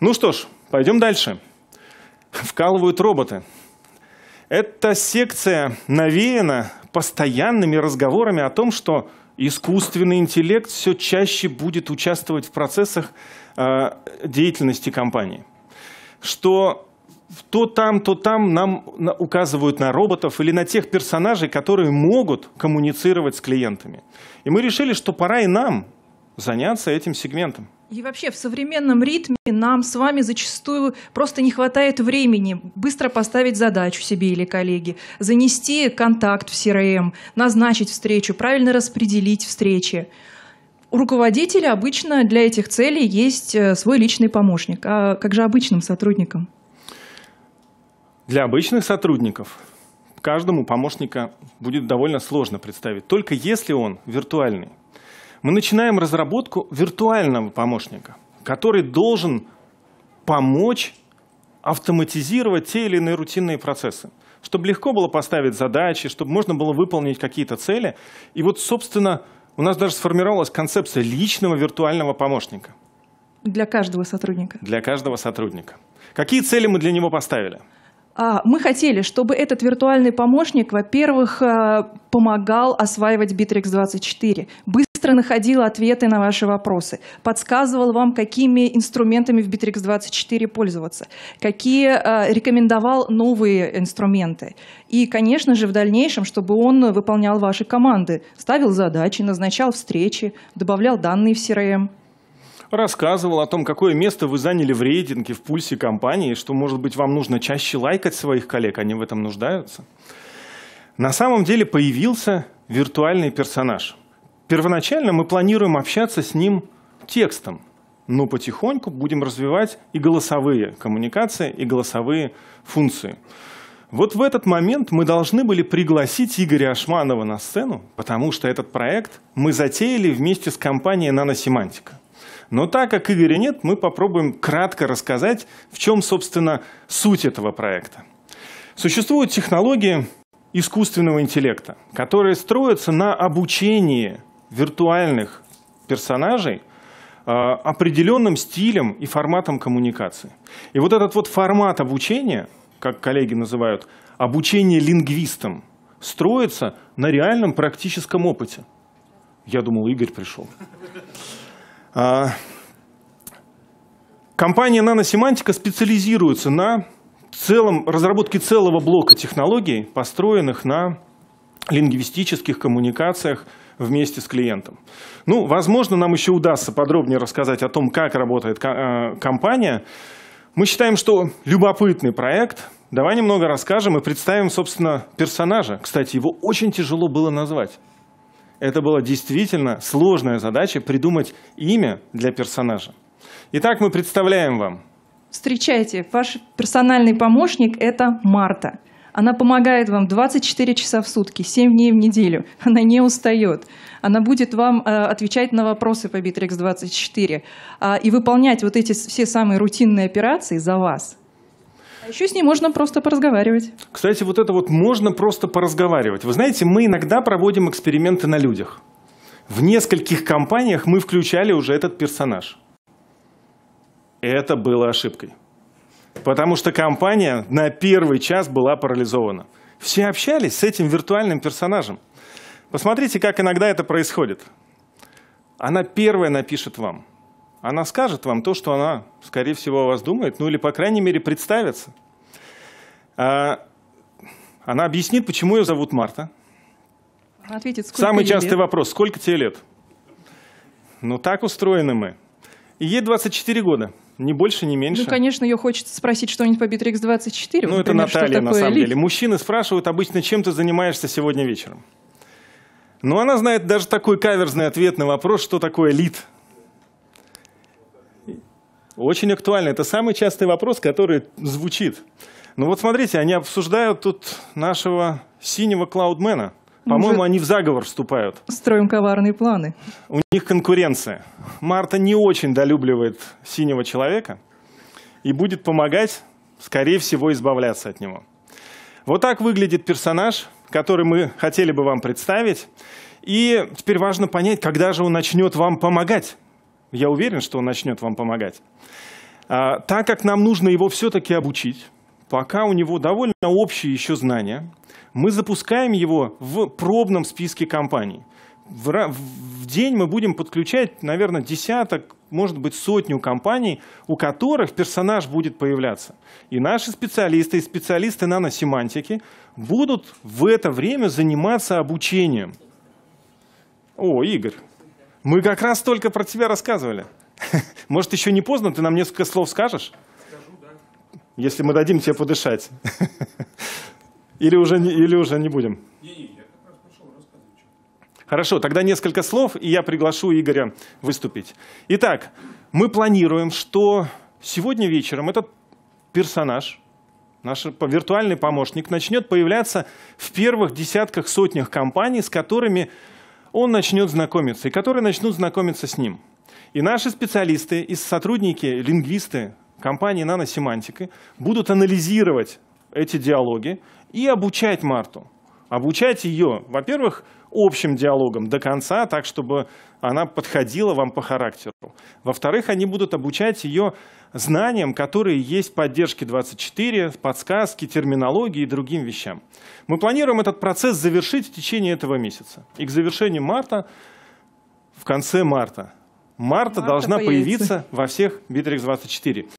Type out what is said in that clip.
Ну что ж, пойдем дальше. Вкалывают роботы. Эта секция навеяна постоянными разговорами о том, что искусственный интеллект все чаще будет участвовать в процессах э, деятельности компании. Что то там, то там нам указывают на роботов или на тех персонажей, которые могут коммуницировать с клиентами. И мы решили, что пора и нам заняться этим сегментом. И вообще в современном ритме нам с вами зачастую просто не хватает времени быстро поставить задачу себе или коллеге, занести контакт в CRM, эм, назначить встречу, правильно распределить встречи. У руководителя обычно для этих целей есть э, свой личный помощник. А как же обычным сотрудникам? Для обычных сотрудников каждому помощника будет довольно сложно представить, только если он виртуальный мы начинаем разработку виртуального помощника, который должен помочь автоматизировать те или иные рутинные процессы, чтобы легко было поставить задачи, чтобы можно было выполнить какие-то цели. И вот, собственно, у нас даже сформировалась концепция личного виртуального помощника. Для каждого сотрудника. Для каждого сотрудника. Какие цели мы для него поставили? А, мы хотели, чтобы этот виртуальный помощник, во-первых, э, помогал осваивать Bittrex 24, быстро находил ответы на ваши вопросы, подсказывал вам, какими инструментами в Bittrex24 пользоваться, какие э, рекомендовал новые инструменты. И, конечно же, в дальнейшем, чтобы он выполнял ваши команды, ставил задачи, назначал встречи, добавлял данные в CRM эм. рассказывал о том, какое место вы заняли в рейтинге, в пульсе компании, что, может быть, вам нужно чаще лайкать своих коллег, они в этом нуждаются. На самом деле появился виртуальный персонаж – Первоначально мы планируем общаться с ним текстом, но потихоньку будем развивать и голосовые коммуникации, и голосовые функции. Вот в этот момент мы должны были пригласить Игоря Ашманова на сцену, потому что этот проект мы затеяли вместе с компанией «Наносемантика». Но так как Игоря нет, мы попробуем кратко рассказать, в чем, собственно, суть этого проекта. Существуют технологии искусственного интеллекта, которые строятся на обучении виртуальных персонажей э, определенным стилем и форматом коммуникации. И вот этот вот формат обучения, как коллеги называют, обучение лингвистам, строится на реальном практическом опыте. Я думал, Игорь пришел. А, компания «Наносемантика» специализируется на целом, разработке целого блока технологий, построенных на лингвистических коммуникациях вместе с клиентом. Ну, возможно, нам еще удастся подробнее рассказать о том, как работает э, компания. Мы считаем, что любопытный проект. Давай немного расскажем и представим, собственно, персонажа. Кстати, его очень тяжело было назвать. Это была действительно сложная задача придумать имя для персонажа. Итак, мы представляем вам. Встречайте, ваш персональный помощник – это Марта – она помогает вам 24 часа в сутки, 7 дней в неделю. Она не устает. Она будет вам э, отвечать на вопросы по Bittrex24 а, и выполнять вот эти все самые рутинные операции за вас. А еще с ней можно просто поразговаривать. Кстати, вот это вот можно просто поразговаривать. Вы знаете, мы иногда проводим эксперименты на людях. В нескольких компаниях мы включали уже этот персонаж. Это было ошибкой. Потому что компания на первый час была парализована. Все общались с этим виртуальным персонажем. Посмотрите, как иногда это происходит. Она первая напишет вам. Она скажет вам то, что она, скорее всего, о вас думает, ну или, по крайней мере, представится. А, она объяснит, почему ее зовут Марта. ответит, Самый частый лет? вопрос, сколько тебе лет? Ну, так устроены мы. Ей 24 года. Ни больше, ни меньше. Ну, конечно, ее хочется спросить что-нибудь по Bittrex24. Ну, вот, это например, Наталья, на самом элит. деле. Мужчины спрашивают обычно, чем ты занимаешься сегодня вечером. Но ну, она знает даже такой каверзный ответ на вопрос, что такое лид. Очень актуально. Это самый частый вопрос, который звучит. Ну вот смотрите, они обсуждают тут нашего синего клаудмена – по-моему, они в заговор вступают. Строим коварные планы. У них конкуренция. Марта не очень долюбливает синего человека и будет помогать, скорее всего, избавляться от него. Вот так выглядит персонаж, который мы хотели бы вам представить. И теперь важно понять, когда же он начнет вам помогать. Я уверен, что он начнет вам помогать. А, так как нам нужно его все-таки обучить, пока у него довольно общие еще знания, мы запускаем его в пробном списке компаний. В, день мы будем подключать, наверное, десяток, может быть, сотню компаний, у которых персонаж будет появляться. И наши специалисты, и специалисты наносемантики будут в это время заниматься обучением. О, Игорь, мы как раз только про тебя рассказывали. Может, еще не поздно, ты нам несколько слов скажешь? если мы дадим тебе подышать. Или уже, или уже не будем? Хорошо, тогда несколько слов, и я приглашу Игоря выступить. Итак, мы планируем, что сегодня вечером этот персонаж, наш виртуальный помощник, начнет появляться в первых десятках, сотнях компаний, с которыми он начнет знакомиться, и которые начнут знакомиться с ним. И наши специалисты, и сотрудники, лингвисты, компании наносемантики будут анализировать эти диалоги и обучать Марту. Обучать ее, во-первых, общим диалогом до конца, так, чтобы она подходила вам по характеру. Во-вторых, они будут обучать ее знаниям, которые есть в поддержке 24, подсказки, терминологии и другим вещам. Мы планируем этот процесс завершить в течение этого месяца. И к завершению марта, в конце марта, марта, марта должна появится. появиться во всех Bittrex 24.